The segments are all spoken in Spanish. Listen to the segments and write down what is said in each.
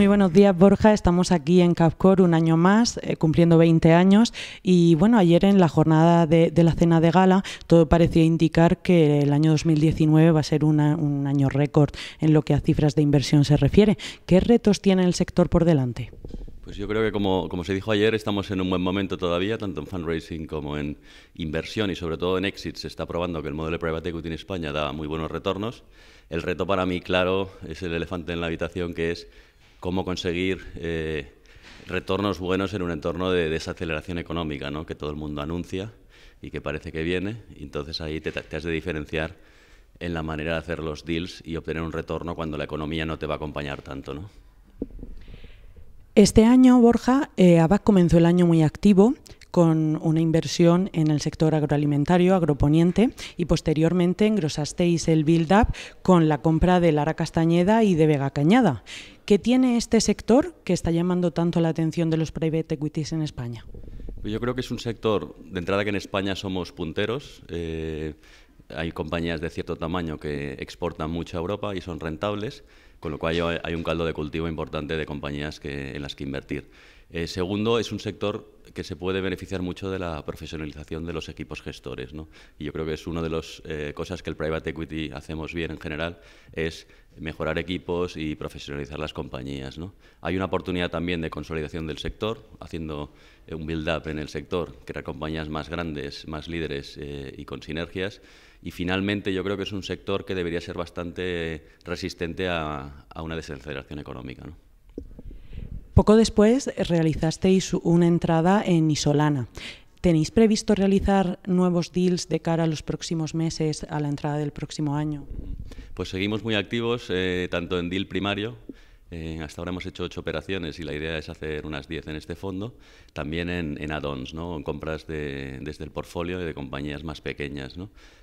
Muy buenos días, Borja. Estamos aquí en Capcor un año más, eh, cumpliendo 20 años. Y bueno, ayer en la jornada de, la cena de gala, todo parecía indicar que el año 2019 va a ser un año récord en lo que a cifras de inversión se refiere. ¿Qué retos tiene el sector por delante? Pues yo creo que como, como, se dijo ayer, estamos en un buen momento todavía, tanto en fundraising como en inversión y sobre todo en exit. Se está probando que el modelo de private equity en España da muy buenos retornos. El reto para mí, claro, es el elefante en la habitación, que es cómo conseguir eh, retornos buenos en un entorno de desaceleración económica, ¿no? que todo el mundo anuncia y que parece que viene. entonces ahí te, te has de diferenciar en la manera de hacer los deals y obtener un retorno cuando la economía no te va a acompañar tanto. ¿no? Este año, Borja, eh, ABAC comenzó el año muy activo con una inversión en el sector agroalimentario, agroponiente, y posteriormente engrosasteis el build-up con la compra de Lara Castañeda y de Vega Cañada. ¿Qué tiene este sector que está llamando tanto la atención de los private equities en España? Pues yo creo que es un sector, de entrada que en España somos punteros, eh, hay compañías de cierto tamaño que exportan mucho a Europa y son rentables, con lo cual hay un caldo de cultivo importante de compañías que, en las que invertir. Eh, segundo, es un sector que se puede beneficiar mucho de la profesionalización de los equipos gestores. Y yo creo que es una de las eh, cosas que el private equity hacemos bien en general, es mejorar equipos y profesionalizar las compañías. Hay una oportunidad también de consolidación del sector, haciendo eh, un build-up en el sector, crear compañías más grandes, más líderes eh, y con sinergias. Y finalmente yo creo que es un sector que debería ser bastante resistente a, una desaceleración económica. ¿no? Poco después eh, realizasteis una entrada en Isolana. ¿Tenéis previsto realizar nuevos deals de cara a los próximos meses, a la entrada del próximo año? Pues seguimos muy activos, eh, tanto en deal primario, eh, hasta ahora hemos hecho ocho operaciones y la idea es hacer unas diez en este fondo, también en, add-ons, ¿no? en compras desde el portfolio y de compañías más pequeñas.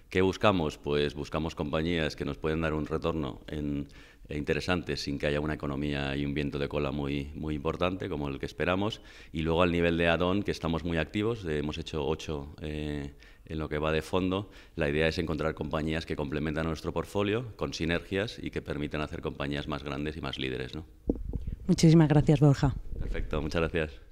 ¿Qué buscamos? Pues buscamos compañías que nos pueden dar un retorno en e interesante sin que haya una economía y un viento de cola muy, muy importante como el que esperamos. Y luego al nivel de add que estamos muy activos, eh, hemos hecho ocho eh, en lo que va de fondo. La idea es encontrar compañías que complementan nuestro portfolio con sinergias y que permitan hacer compañías más grandes y más líderes. ¿no? Muchísimas gracias, Borja. Perfecto, muchas gracias.